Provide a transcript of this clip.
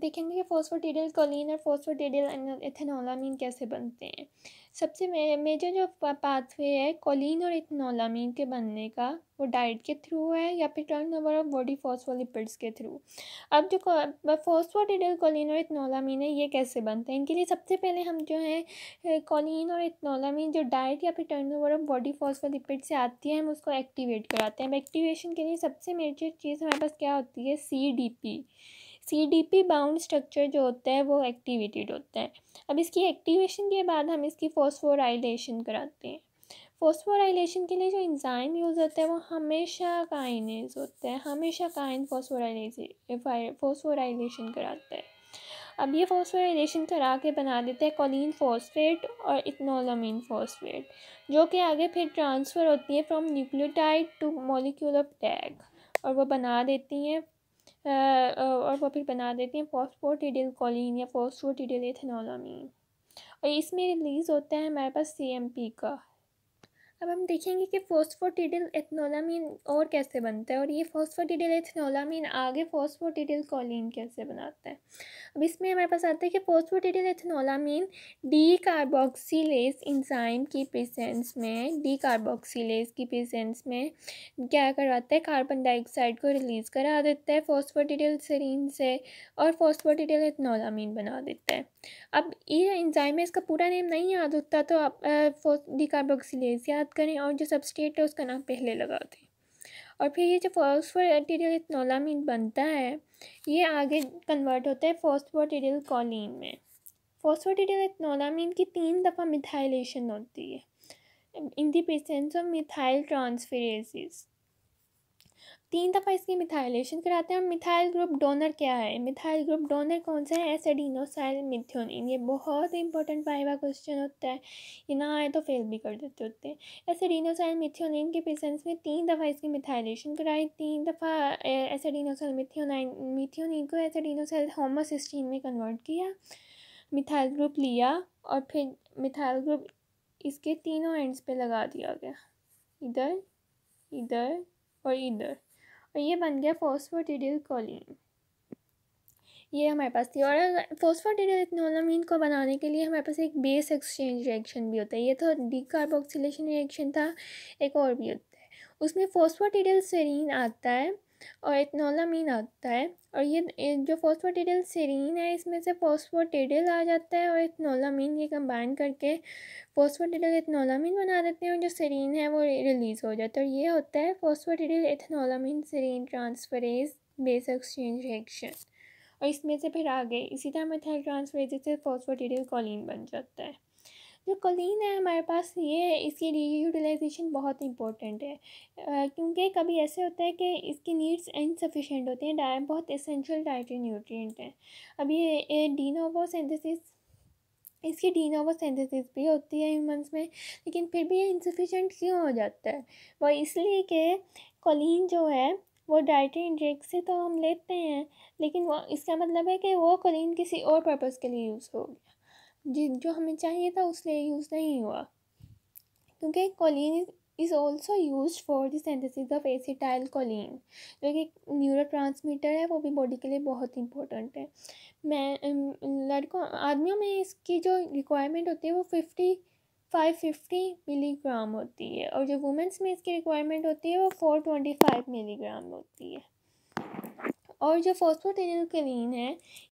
देखेंगे कि फॉस्फोटिडियल कोलिन और फॉस्फोटिडियल इथेनोलामीन कैसे बनते हैं सबसे मेजर जो पाथवे है कोलिन और इथेनोलामीन के बनने का वो डाइट के थ्रू है या फिर turn over of body phospholipids के थ्रू अब जो फॉस्फोटिडियल कोलिन और इथनोलामीन है ये कैसे बनते हैं इनके लिए सबसे पहले हम जो है कोलिन और इथनोलामीन जो डाइट या फिर turn over of body phospholipid से आती है हम उसको एक्टिवेट कराते हैं एक्टिवेशन के लिए सबसे मेजर चीज़ हमारे पास क्या होती है C D P C D P bound structure जो होता है वो एक्टिवेटेड होता है अब इसकी एक्टिवेशन के बाद हम इसकी फोस्फोराइलेशन कराते हैं फोस्फोराइलेशन के लिए जो इंजाइम यूज़ होता है वो हमेशा काइनेज होता है हमेशा काइन फोस्फोराइलेशन फोस्फोराइलेशन कराता है अब ये फोस्फोराइलेशन करा के बना देते हैं कॉलिन फॉस्फेट और इथनोलामिन फॉस्फेट जो कि आगे फिर ट्रांसफ़र होती है from nucleotide to molecule of tag और वो बना देती हैं और वो फिर बना देती हैं फॉस्फोटिडिल कॉलिन या फॉस्फोटिडिल एथेनोलामीन और इसमें रिलीज़ होता है हमारे पास सी एम पी का अब हम देखेंगे कि फोस्फोटिडिल एथनोलामीन और कैसे बनता है और ये फोस्फोटिडिल एथनोलामीन आगे फोस्फोटिडिल कोलिन कैसे बनाता है अब इसमें हमारे पास आता है कि phosphatidyl ethanolamine decarboxylase enzyme की प्रेजेंस में डी कार्बोक्सीलेस की प्रेजेंस में क्या करवाता है कार्बन डाइऑक्साइड को रिलीज़ करा देता है फोस्फोटिडिल सरीन से और फोस्फोटिडिल एथनोलामीन बना देता है अब ये इंजाइम है इसका पूरा नेम नहीं याद होता तो आप डी कार्बोक्सीलेस याद बात करें और जो सबस्टेट है उसका नाम पहले लगा दें और फिर ये जो फॉस्फोर एटीरियल इथनोलामीन बनता है ये आगे कन्वर्ट होता है फॉस्फोटीरियल कॉलिन में फॉस्फोटीरियल इथनोलामीन की तीन दफ़ा मिथाइलेशन होती है इन दी प्रसेंस ऑफ मिथाइल ट्रांसफेरेसिस तीन दफ़ा इसकी मिथाइलेशन कराते हैं और मिथाइल ग्रुप डोनर क्या है मिथाइल ग्रुप डोनर कौन सा है एसिडिनोसाइल मिथ्योनिन ये बहुत इंपॉर्टेंट वाइवा क्वेश्चन होता है ये ना आए तो फेल भी कर देते होते हैं एसिडिनोसाइल मिथ्योनिन के प्रेजेंस में तीन दफ़ा इसकी मिथाइलेशन कराई तीन दफ़ा एसिडिनोसाइल मिथ्योनाइन मिथ्योन को एसिडिनोसाइल होमोसिस्टीन में कन्वर्ट किया मिथाइल ग्रुप लिया और फिर मिथाइल ग्रुप इसके तीनों एंड्स पे लगा दिया गया इधर इधर और इधर और ये बन गया फोस्फोटिडिल कोलिन ये हमारे पास थी और फोस्फोटिडिल इथनोलामीन को बनाने के लिए हमारे पास एक बेस एक्सचेंज रिएक्शन भी होता है ये तो डिकार्बोक्सिलेशन रिएक्शन था एक और भी होता है उसमें फोस्फोटिडिल सेरीन आता है और एथनोलामीन आता है और ये जो फॉस्फोटिडिल सीरीन है इसमें से फॉस्फोटिडिल आ जाता है और एथनोलामीन ये कंबाइन करके फॉस्फोटिडिल एथनोलामीन बना देते हैं और जो सीरीन है वो रिलीज़ हो जाता है और ये होता है phosphatidyl ethanolamine serine transferase base exchange reaction और इसमें से फिर आगे इसी तरह मेथाइल ट्रांसफरेज से फॉस्फोटिडिल कॉलिन बन जाता है जो कलिन है हमारे पास ये इसकी रीयूटिलाइजेशन बहुत इंपॉर्टेंट है क्योंकि कभी ऐसे होता है कि इसकी नीड्स इनसफिशेंट होती हैं डाइट बहुत इसेंशियल डाइटरी न्यूट्रिएंट हैं अब ये डीनोवो सेंथिस इसकी डीनोवो सेंथिस भी होती है ह्यूमंस में लेकिन फिर भी ये इनसफिशेंट क्यों हो जाता है वो इसलिए कि कलिन जो है वो डाइटरी इंटेक से तो हम लेते हैं लेकिन वो इसका मतलब है कि वो कोलिन किसी और पर्पज़ के लिए यूज़ हो गया जो हमें चाहिए था उस यूज़ नहीं हुआ क्योंकि choline is also use for the of acetylcholine जो कि न्यूरो ट्रांसमीटर है वो भी बॉडी के लिए बहुत इंपॉर्टेंट है मैं लड़कों आदमियों में इसकी जो रिक्वायरमेंट होती है वो फिफ्टी फाइव फिफ्टी मिलीग्राम होती है और जो वुमेंस में इसकी रिक्वायरमेंट होती है वो फोर ट्वेंटी फाइव मिलीग्राम होती है और जो फोस्फोटेनिल कलीन है